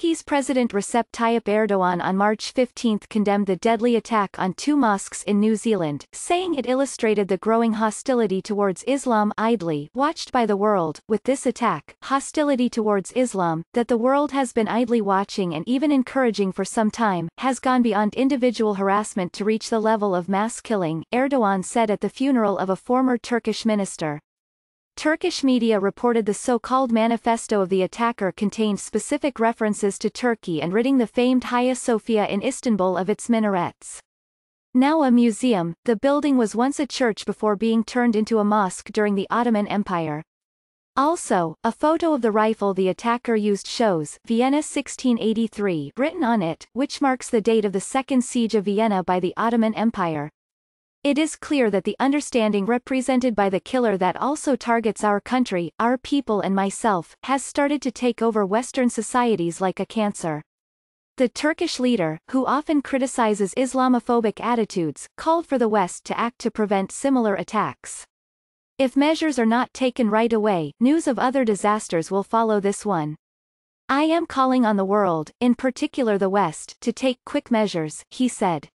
Turkey's President Recep Tayyip Erdogan on March 15 condemned the deadly attack on two mosques in New Zealand, saying it illustrated the growing hostility towards Islam idly watched by the world. With this attack, hostility towards Islam, that the world has been idly watching and even encouraging for some time, has gone beyond individual harassment to reach the level of mass killing, Erdogan said at the funeral of a former Turkish minister. Turkish media reported the so-called manifesto of the attacker contained specific references to Turkey and ridding the famed Hagia Sophia in Istanbul of its minarets. Now a museum, the building was once a church before being turned into a mosque during the Ottoman Empire. Also, a photo of the rifle the attacker used shows Vienna 1683 written on it, which marks the date of the Second Siege of Vienna by the Ottoman Empire. It is clear that the understanding represented by the killer that also targets our country, our people and myself, has started to take over Western societies like a cancer. The Turkish leader, who often criticizes Islamophobic attitudes, called for the West to act to prevent similar attacks. If measures are not taken right away, news of other disasters will follow this one. I am calling on the world, in particular the West, to take quick measures, he said.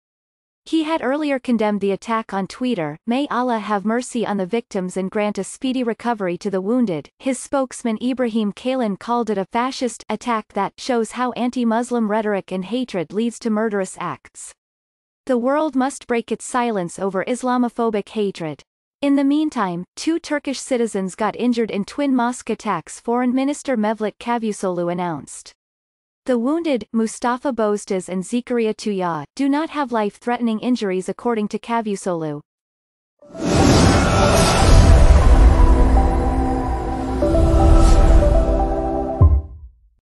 He had earlier condemned the attack on Twitter, may Allah have mercy on the victims and grant a speedy recovery to the wounded. His spokesman Ibrahim Kalin called it a fascist attack that shows how anti-Muslim rhetoric and hatred leads to murderous acts. The world must break its silence over Islamophobic hatred. In the meantime, two Turkish citizens got injured in twin mosque attacks Foreign Minister Mevlut Cavusoglu announced. The wounded, Mustafa Bozdas and Zikaria Tuya, do not have life-threatening injuries according to Kavusolu.